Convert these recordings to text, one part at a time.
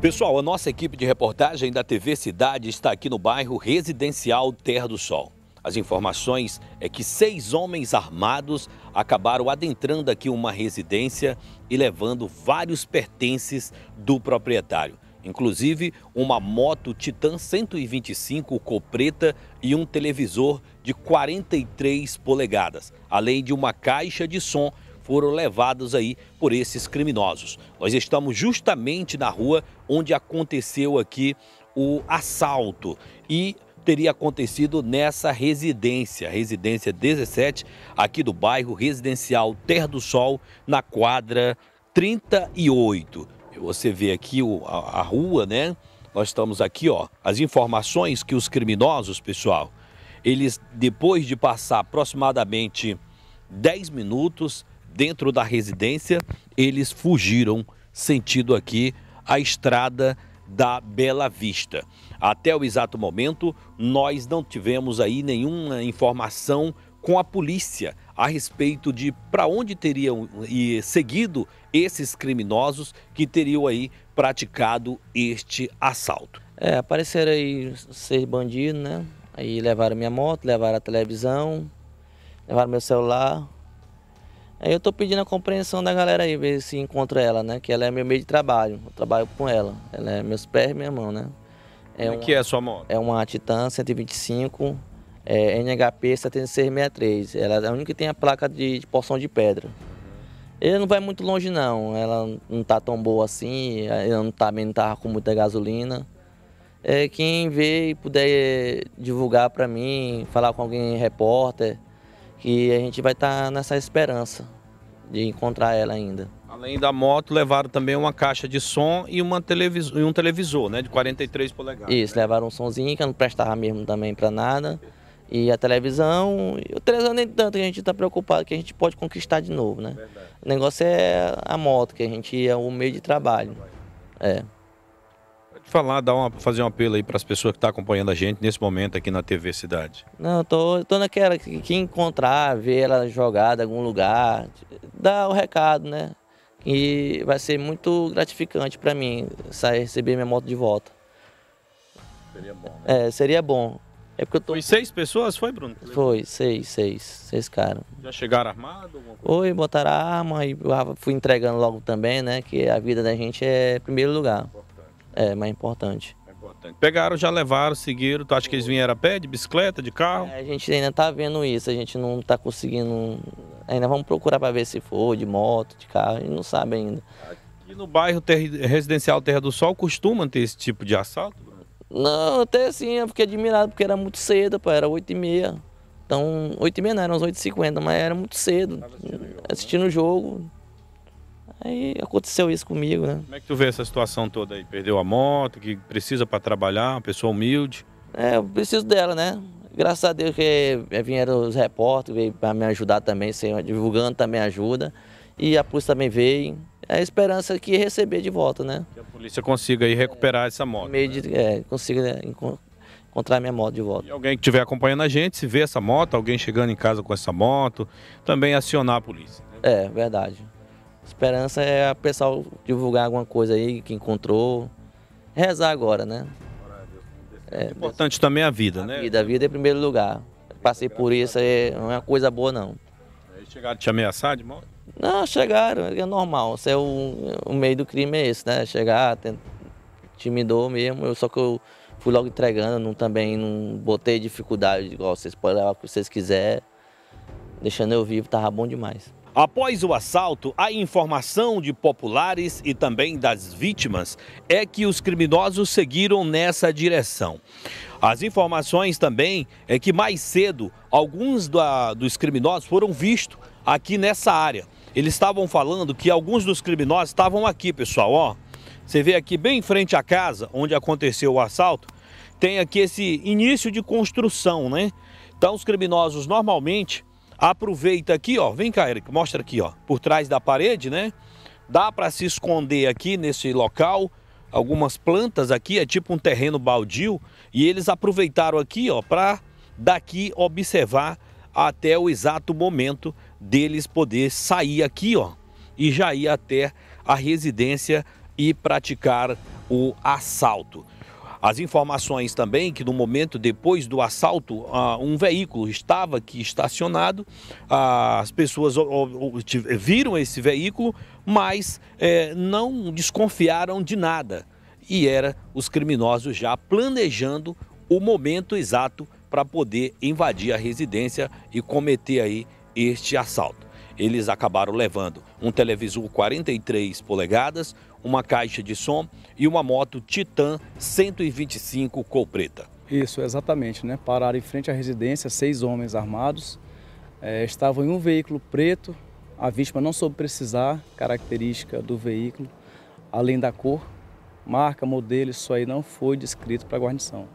Pessoal, a nossa equipe de reportagem da TV Cidade está aqui no bairro residencial Terra do Sol. As informações é que seis homens armados acabaram adentrando aqui uma residência e levando vários pertences do proprietário, inclusive uma moto Titan 125 copreta preta e um televisor de 43 polegadas, além de uma caixa de som foram levados aí por esses criminosos. Nós estamos justamente na rua onde aconteceu aqui o assalto e teria acontecido nessa residência, residência 17, aqui do bairro residencial Terra do Sol, na quadra 38. Você vê aqui a, a rua, né? Nós estamos aqui, ó, as informações que os criminosos, pessoal, eles depois de passar aproximadamente 10 minutos, dentro da residência, eles fugiram sentido aqui a estrada da Bela Vista. Até o exato momento, nós não tivemos aí nenhuma informação com a polícia a respeito de para onde teriam seguido esses criminosos que teriam aí praticado este assalto. É, apareceram aí seis bandidos, né? Aí levaram minha moto, levaram a televisão, levaram meu celular, Aí eu tô pedindo a compreensão da galera aí, ver se encontra ela, né? Que ela é meu meio de trabalho, eu trabalho com ela. Ela é meus pés e minha mão, né? É o é que é a sua moto? É uma Titan 125, é, NHP 7663. Ela é a única que tem a placa de, de porção de pedra. Uhum. Ele não vai muito longe não, ela não tá tão boa assim, ela não tá, não tá com muita gasolina. É, quem vê e puder divulgar para mim, falar com alguém repórter, que a gente vai estar tá nessa esperança de encontrar ela ainda. Além da moto, levaram também uma caixa de som e, uma televis e um televisor, né, de 43 polegadas. Isso, né? levaram um sonzinho que não prestava mesmo também para nada. E a televisão, o televisão nem tanto, a gente está preocupado que a gente pode conquistar de novo, né? Verdade. O negócio é a moto, que a gente é o meio de trabalho. É falar, dar uma, fazer um apelo aí para as pessoas que estão tá acompanhando a gente nesse momento aqui na TV Cidade? Não, tô, tô naquela que, que encontrar, ver ela jogada em algum lugar, dar o recado, né? E vai ser muito gratificante para mim sair receber minha moto de volta. Seria bom, né? É, seria bom. É porque eu tô... Foi seis pessoas, foi, Bruno? Foi, seis, seis. Seis caras. Já chegaram armados? Foi, botaram a arma e fui entregando logo também, né? Que a vida da gente é primeiro lugar. É, mais é importante. Pegaram, já levaram, seguiram. Tu acha que eles vieram a pé, de bicicleta, de carro? É, a gente ainda tá vendo isso, a gente não tá conseguindo. Ainda vamos procurar para ver se for, de moto, de carro, a gente não sabe ainda. Aqui no bairro ter... residencial Terra do Sol costuma ter esse tipo de assalto? Não, até assim, eu fiquei admirado, porque era muito cedo, pô, era 8 e meia. Então, 8 e meia não, eram as 8 e 50, mas era muito cedo, assistindo o jogo. Assistindo o jogo. Aí aconteceu isso comigo, né? Como é que tu vê essa situação toda aí? Perdeu a moto, que precisa para trabalhar, uma pessoa humilde? É, eu preciso dela, né? Graças a Deus que eh, vieram os repórteres, para me ajudar também, divulgando também ajuda. E a polícia também veio. É a esperança que receber de volta, né? Que a polícia consiga aí recuperar é, essa moto. Meio né? de, é, consiga né, encontrar minha moto de volta. E alguém que estiver acompanhando a gente, se vê essa moto, alguém chegando em casa com essa moto, também acionar a polícia. Né? É, verdade. Esperança é a pessoal divulgar alguma coisa aí que encontrou. Rezar agora, né? É, é, importante também a vida, a né? Vida, a vida em primeiro lugar. Passei por isso, é, não é uma coisa boa, não. Eles chegaram a te ameaçar de morte? Não, chegaram, é normal. Isso é o, o meio do crime é esse, né? Chegar, intimidou mesmo, eu, só que eu fui logo entregando, não, também não botei dificuldade, igual vocês podem levar o que vocês quiserem. Deixando eu vivo, tava bom demais. Após o assalto, a informação de populares e também das vítimas é que os criminosos seguiram nessa direção. As informações também é que mais cedo alguns da, dos criminosos foram vistos aqui nessa área. Eles estavam falando que alguns dos criminosos estavam aqui, pessoal, ó. Você vê aqui bem em frente à casa onde aconteceu o assalto, tem aqui esse início de construção, né? Então os criminosos normalmente Aproveita aqui, ó. Vem cá, Eric, mostra aqui, ó. Por trás da parede, né? Dá para se esconder aqui nesse local. Algumas plantas aqui, é tipo um terreno baldio. E eles aproveitaram aqui, ó, para daqui observar até o exato momento deles poder sair aqui, ó. E já ir até a residência e praticar o assalto. As informações também que no momento depois do assalto, ah, um veículo estava aqui estacionado, ah, as pessoas viram esse veículo, mas eh, não desconfiaram de nada. E era os criminosos já planejando o momento exato para poder invadir a residência e cometer aí este assalto. Eles acabaram levando um televisor 43 polegadas, uma caixa de som e uma moto Titan 125 cor preta. Isso, exatamente, né? Pararam em frente à residência seis homens armados. É, estavam em um veículo preto. A vítima não soube precisar característica do veículo, além da cor, marca, modelo, isso aí não foi descrito para a guarnição.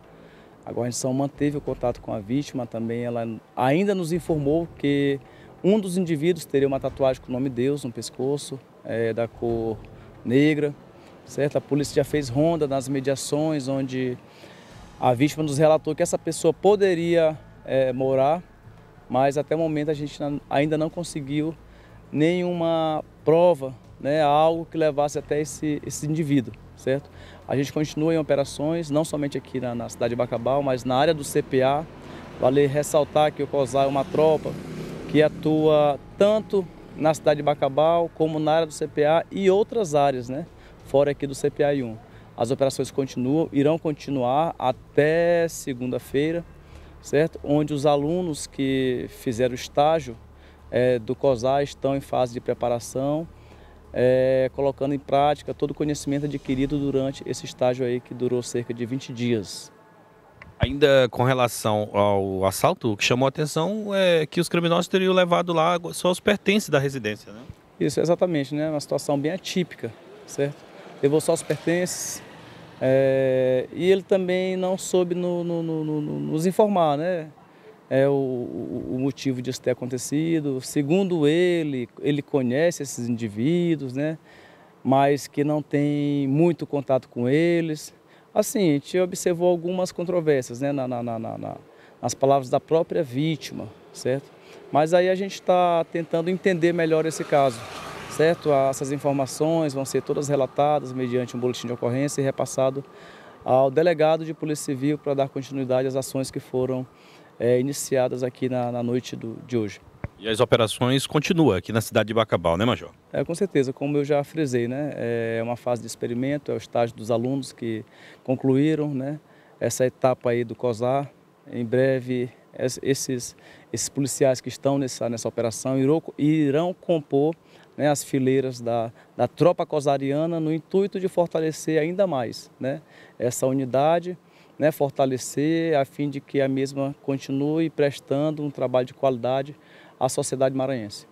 A guarnição manteve o contato com a vítima também. Ela ainda nos informou que um dos indivíduos teria uma tatuagem com o nome Deus no pescoço, é, da cor negra, certo? A polícia já fez ronda nas mediações, onde a vítima nos relatou que essa pessoa poderia é, morar, mas até o momento a gente ainda não conseguiu nenhuma prova, né, algo que levasse até esse, esse indivíduo, certo? A gente continua em operações, não somente aqui na, na cidade de Bacabal, mas na área do CPA. Vale ressaltar que o COSAR é uma tropa que atua tanto na cidade de Bacabal, como na área do CPA e outras áreas, né? fora aqui do CPA-1. As operações continuam, irão continuar até segunda-feira, certo? Onde os alunos que fizeram o estágio é, do COSAR estão em fase de preparação, é, colocando em prática todo o conhecimento adquirido durante esse estágio aí que durou cerca de 20 dias. Ainda com relação ao assalto, o que chamou a atenção é que os criminosos teriam levado lá só os pertences da residência, né? Isso, exatamente, né? Uma situação bem atípica, certo? Levou só os pertences é... e ele também não soube no, no, no, nos informar, né? É o, o, motivo disso ter acontecido. Segundo ele, ele conhece esses indivíduos, né? Mas que não tem muito contato com eles. Assim, a gente observou algumas controvérsias né, na, na, na, na nas palavras da própria vítima, certo? Mas aí a gente está tentando entender melhor esse caso, certo? Ah, essas informações vão ser todas relatadas mediante um boletim de ocorrência e repassado ao delegado de Polícia Civil para dar continuidade às ações que foram é, iniciadas aqui na, na noite do, de hoje. E as operações continuam aqui na cidade de Bacabal, né, Major? É, com certeza, como eu já frisei, né? É uma fase de experimento, é o estágio dos alunos que concluíram, né? Essa etapa aí do COSAR. Em breve, esses, esses policiais que estão nessa, nessa operação irão, irão compor né, as fileiras da, da tropa cosariana no intuito de fortalecer ainda mais né, essa unidade. Né, fortalecer a fim de que a mesma continue prestando um trabalho de qualidade à sociedade maranhense.